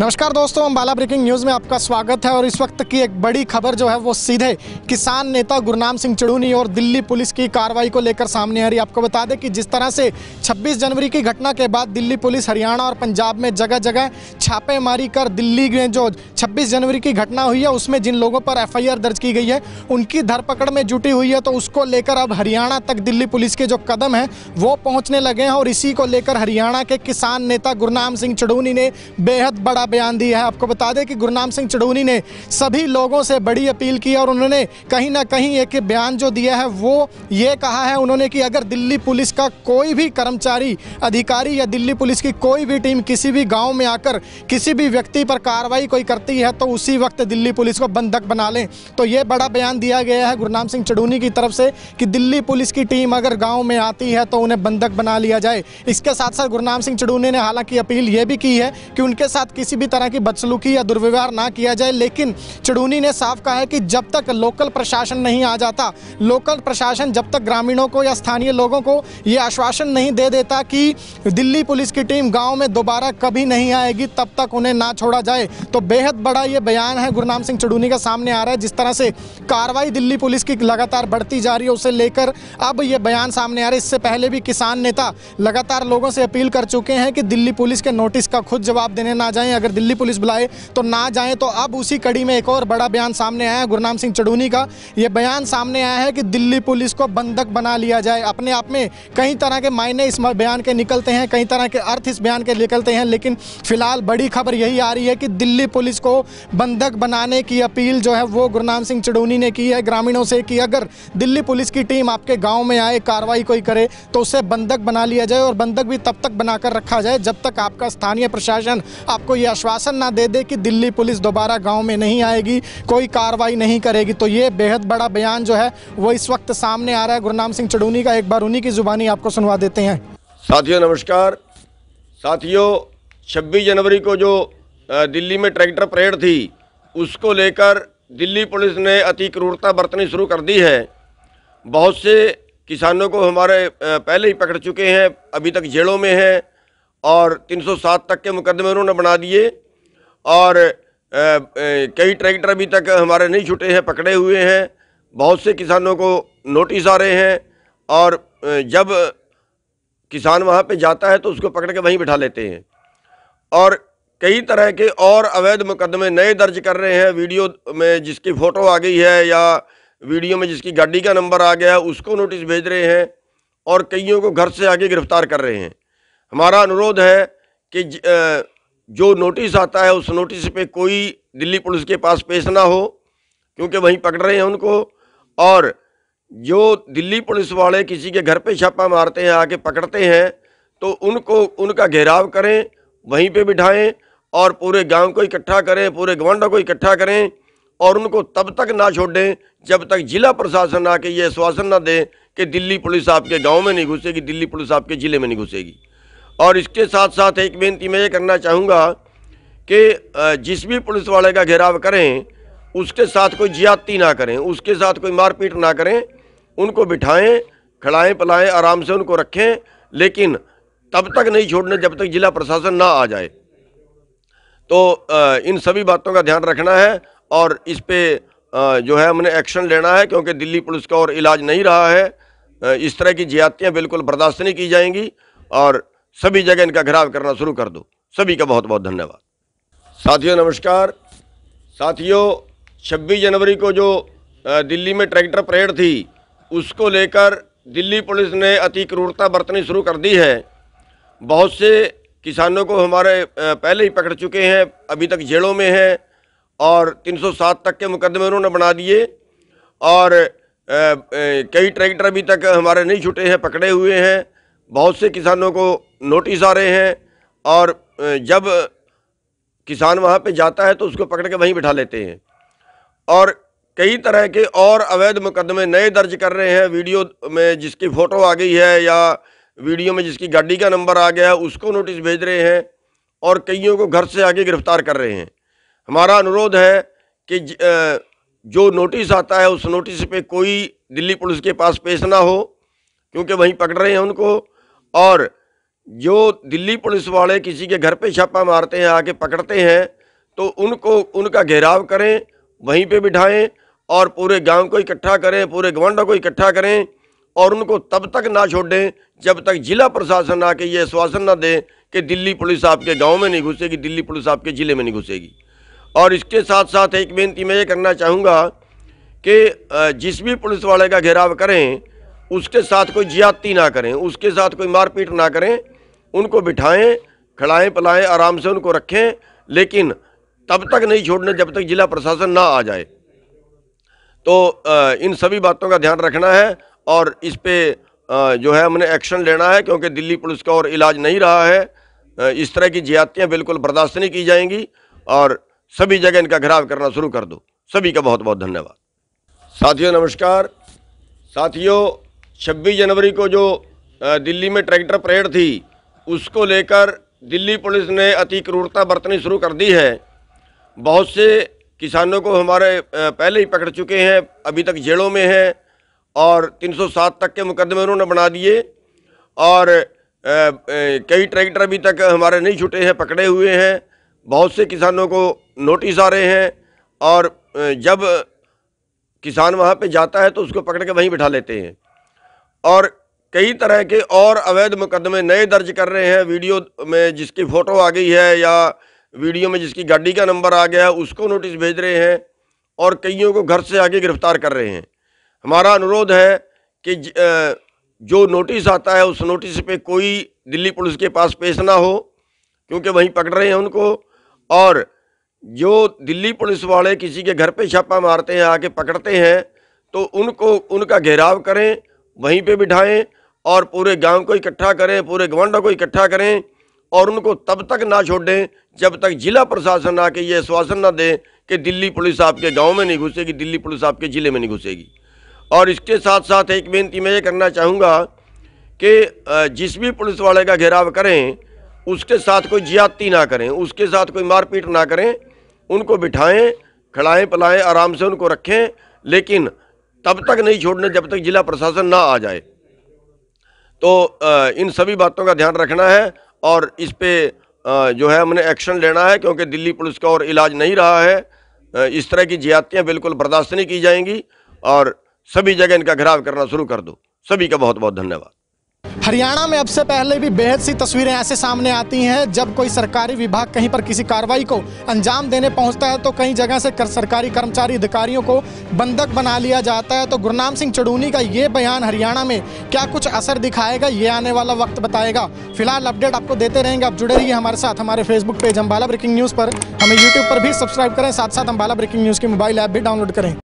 नमस्कार दोस्तों Ambala breaking news में आपका स्वागत है और इस वक्त की एक बड़ी खबर जो है वो सीधे किसान नेता गुरनाम सिंह चड़ूनी और दिल्ली पुलिस की कार्रवाई को लेकर सामने आ रही आपको बता दें कि जिस तरह से 26 जनवरी की घटना के बाद दिल्ली पुलिस हरियाणा और पंजाब में जगह जगह छापेमारी कर दिल्ली में जो छब्बीस जनवरी की घटना हुई है उसमें जिन लोगों पर एफ दर्ज की गई है उनकी धरपकड़ में जुटी हुई है तो उसको लेकर अब हरियाणा तक दिल्ली पुलिस के जो कदम हैं वो पहुँचने लगे हैं और इसी को लेकर हरियाणा के किसान नेता गुरनाम सिंह चड़ूनी ने बेहद बड़ा बयान दिया है आपको बता दें कि गुरनाम सिंह चढ़ूनी ने सभी लोगों से बड़ी अपील की और उन्होंने कहीं ना कहीं एक बयान जो दिया है वो ये कहा है उन्होंने कि अगर दिल्ली पुलिस का कोई भी कर्मचारी अधिकारी या दिल्ली पुलिस की कोई भी टीम किसी भी गाँव में आकर किसी भी व्यक्ति पर कार्रवाई कोई करती है तो उसी वक्त दिल्ली पुलिस को बंधक बना लें तो ये बड़ा बयान दिया गया है गुरनाम सिंह चढ़ूनी की तरफ से कि दिल्ली पुलिस की टीम अगर गाँव में आती है तो उन्हें बंधक बना लिया जाए इसके साथ साथ गुरनाम सिंह चढ़ूनी ने हालांकि अपील ये भी की है कि उनके साथ किसी भी तरह की बदसलूकी या दुर्व्यवहार ना किया जाए लेकिन चिड़ूनी ने साफ कहा है कि जब तक लोकल प्रशासन नहीं आ जाता लोकल प्रशासन जब तक ग्रामीणों को या स्थानीय लोगों को ये आश्वासन नहीं दे देता कि दिल्ली पुलिस की टीम गाँव में दोबारा कभी नहीं आएगी तब तक उन्हें ना छोड़ा जाए तो बेहद बड़ा ये बयान है गुरनाम सिंह चिड़ूनी का सामने आ रहा है जिस तरह से कार्रवाई दिल्ली पुलिस की लगातार बढ़ती जा रही है उसे लेकर अब ये बयान सामने आ रहा है इससे पहले भी किसान नेता लगातार लोगों से अपील कर चुके हैं कि दिल्ली पुलिस के नोटिस का खुद जवाब देने ना जाएं अगर दिल्ली पुलिस बुलाए तो ना जाएँ तो अब उसी कड़ी में एक और बड़ा बयान सामने आया है गुरनाम सिंह चढ़ूनी का ये बयान सामने आया है कि दिल्ली पुलिस को बंधक बना लिया जाए अपने आप में कई तरह के मायने इस बयान के निकलते हैं कई तरह के अर्थ इस बयान के निकलते हैं लेकिन फिलहाल बड़ी खबर यही आ रही है कि दिल्ली पुलिस को बंधक बनाने की अपील जो है वो गुरनाम सिंह चढ़ूनी ने की है ग्रामीणों से कि अगर दिल्ली पुलिस की टीम आपके गांव में आए कार्रवाई कोई करे तो उसे बंधक बना लिया जाए और बंधक भी तब तक बनाकर रखा जाए जब तक आपका स्थानीय प्रशासन आपको ये आश्वासन ना दे दे कि दिल्ली पुलिस दोबारा गांव में नहीं आएगी कोई कार्रवाई नहीं करेगी तो ये बेहद बड़ा बयान जो है वो इस वक्त सामने आ रहा है गुरनाम सिंह चडूनी का एक बार उन्हीं की जुबानी आपको सुनवा देते हैं साथियों नमस्कार साथियों छब्बीस जनवरी को जो दिल्ली में ट्रैक्टर परेड थी उसको लेकर दिल्ली पुलिस ने अति क्रूरता बरतनी शुरू कर दी है बहुत से किसानों को हमारे पहले ही पकड़ चुके हैं अभी तक जेलों में हैं और 307 तक के मुकदमे उन्होंने बना दिए और कई ट्रैक्टर अभी तक हमारे नहीं छुटे हैं पकड़े हुए हैं बहुत से किसानों को नोटिस आ रहे हैं और जब किसान वहाँ पे जाता है तो उसको पकड़ के वहीं बिठा लेते हैं और कई तरह के और अवैध मुकदमे नए दर्ज कर रहे हैं वीडियो में जिसकी फ़ोटो आ गई है या वीडियो में जिसकी गाड़ी का नंबर आ गया है उसको नोटिस भेज रहे हैं और कईयों को घर से आगे गिरफ्तार कर रहे हैं हमारा अनुरोध है कि जो नोटिस आता है उस नोटिस पे कोई दिल्ली पुलिस के पास पेश ना हो क्योंकि वहीं पकड़ रहे हैं उनको और जो दिल्ली पुलिस वाले किसी के घर पे छापा मारते हैं आके पकड़ते हैं तो उनको उनका घेराव करें वहीं पे बिठाएं और पूरे गांव को इकट्ठा करें पूरे गवांडों को इकट्ठा करें और उनको तब तक ना छोड़ें जब तक जिला प्रशासन आके ये आश्वासन ना दें कि दिल्ली पुलिस आपके गांव में नहीं घुसेगी दिल्ली पुलिस आपके ज़िले में नहीं घुसेगी और इसके साथ साथ एक बेनती मैं ये करना चाहूँगा कि जिस भी पुलिस वाले का घेराव करें उसके साथ कोई ज्यादती ना करें उसके साथ कोई मारपीट ना करें उनको बिठाएं खड़ाएं पलाएं आराम से उनको रखें लेकिन तब तक नहीं छोड़ने जब तक जिला प्रशासन ना आ जाए तो इन सभी बातों का ध्यान रखना है और इस पर जो है हमने एक्शन लेना है क्योंकि दिल्ली पुलिस का और इलाज नहीं रहा है इस तरह की ज्यादतियाँ बिल्कुल बर्दाश्त नहीं की जाएंगी और सभी जगह इनका घेराव करना शुरू कर दो सभी का बहुत बहुत धन्यवाद साथियों नमस्कार साथियों छब्बीस जनवरी को जो दिल्ली में ट्रैक्टर परेड थी उसको लेकर दिल्ली पुलिस ने अति क्रूरता बरतनी शुरू कर दी है बहुत से किसानों को हमारे पहले ही पकड़ चुके हैं अभी तक जेलों में हैं और 307 तक के मुकदमे उन्होंने बना दिए और कई ट्रैक्टर अभी तक हमारे नहीं छूटे हैं पकड़े हुए हैं बहुत से किसानों को नोटिस आ रहे हैं और जब किसान वहाँ पे जाता है तो उसको पकड़ के वहीं बिठा लेते हैं और कई तरह के और अवैध मुकदमे नए दर्ज कर रहे हैं वीडियो में जिसकी फ़ोटो आ गई है या वीडियो में जिसकी गाड़ी का नंबर आ गया है उसको नोटिस भेज रहे हैं और कईयों को घर से आगे गिरफ्तार कर रहे हैं हमारा अनुरोध है कि जो नोटिस आता है उस नोटिस पे कोई दिल्ली पुलिस के पास पेश ना हो क्योंकि वहीं पकड़ रहे हैं उनको और जो दिल्ली पुलिस वाले किसी के घर पे छापा मारते हैं आके पकड़ते हैं तो उनको उनका घेराव करें वहीं पे बिठाएं और पूरे गांव को इकट्ठा करें पूरे गवंडों को इकट्ठा करें और उनको तब तक ना छोड़ें जब तक जिला प्रशासन आके ये आश्वासन ना दें कि दिल्ली पुलिस आपके गाँव में नहीं घुसेगी दिल्ली पुलिस आपके ज़िले में नहीं घुसेगी और इसके साथ साथ एक बेनती मैं ये करना चाहूँगा कि जिस भी पुलिस वाले का घेराव करें उसके साथ कोई ज्यादती ना करें उसके साथ कोई मारपीट ना करें उनको बिठाएं खड़ाएं पलाएं आराम से उनको रखें लेकिन तब तक नहीं छोड़ना जब तक जिला प्रशासन ना आ जाए तो इन सभी बातों का ध्यान रखना है और इस पर जो है हमने एक्शन लेना है क्योंकि दिल्ली पुलिस का और इलाज नहीं रहा है इस तरह की ज्यादतियाँ बिल्कुल बर्दाश्त नहीं की जाएंगी और सभी जगह इनका घराव करना शुरू कर दो सभी का बहुत बहुत धन्यवाद साथियों नमस्कार साथियों 26 जनवरी को जो दिल्ली में ट्रैक्टर परेड थी उसको लेकर दिल्ली पुलिस ने अति क्रूरता बरतनी शुरू कर दी है बहुत से किसानों को हमारे पहले ही पकड़ चुके हैं अभी तक जेलों में हैं और 307 तक के मुकदमे उन्होंने बना दिए और कई ट्रैक्टर अभी तक हमारे नहीं छुटे हैं पकड़े हुए हैं बहुत से किसानों को नोटिस आ रहे हैं और जब किसान वहाँ पे जाता है तो उसको पकड़ के वहीं बिठा लेते हैं और कई तरह के और अवैध मुकदमे नए दर्ज कर रहे हैं वीडियो में जिसकी फ़ोटो आ गई है या वीडियो में जिसकी गाड़ी का नंबर आ गया है उसको नोटिस भेज रहे हैं और कईयों को घर से आगे गिरफ्तार कर रहे हैं हमारा अनुरोध है कि जो नोटिस आता है उस नोटिस पे कोई दिल्ली पुलिस के पास पेश ना हो क्योंकि वहीं पकड़ रहे हैं उनको और जो दिल्ली पुलिस वाले किसी के घर पे छापा मारते हैं आके पकड़ते हैं तो उनको उनका घेराव करें वहीं पे बिठाएं और पूरे गांव को इकट्ठा करें पूरे गवांडों को इकट्ठा करें और उनको तब तक ना छोड़ें जब तक जिला प्रशासन आके ये आश्वासन ना दें कि दिल्ली पुलिस आपके गांव में नहीं घुसेगी दिल्ली पुलिस आपके ज़िले में नहीं घुसेगी और इसके साथ साथ एक बेनती मैं ये करना चाहूँगा कि जिस भी पुलिस वाले का घेराव करें उसके साथ कोई ज्यादती ना करें उसके साथ कोई मारपीट ना करें उनको बिठाएं खड़ाएँ पलाएँ आराम से उनको रखें लेकिन तब तक नहीं छोड़ने जब तक जिला प्रशासन ना आ जाए तो इन सभी बातों का ध्यान रखना है और इस पर जो है हमने एक्शन लेना है क्योंकि दिल्ली पुलिस का और इलाज नहीं रहा है इस तरह की ज्यादतियाँ बिल्कुल बर्दाश्त नहीं की जाएंगी और सभी जगह इनका घराव करना शुरू कर दो सभी का बहुत बहुत धन्यवाद हरियाणा में अब से पहले भी बेहद सी तस्वीरें ऐसे सामने आती हैं जब कोई सरकारी विभाग कहीं पर किसी कार्रवाई को अंजाम देने पहुंचता है तो कई जगह से कर सरकारी कर्मचारी अधिकारियों को बंधक बना लिया जाता है तो गुरनाम सिंह चडूनी का ये बयान हरियाणा में क्या कुछ असर दिखाएगा ये आने वाला वक्त बताएगा फिलहाल अपडेट आपको देते रहेंगे आप जुड़े रहिए हमारे साथ हमारे Facebook page Ambala breaking news पर हमें यूट्यूब पर भी सब्सक्राइब करें साथ साथ अम्बाला ब्रेकिंग न्यूज़ की मोबाइल ऐप भी डाउनलोड करें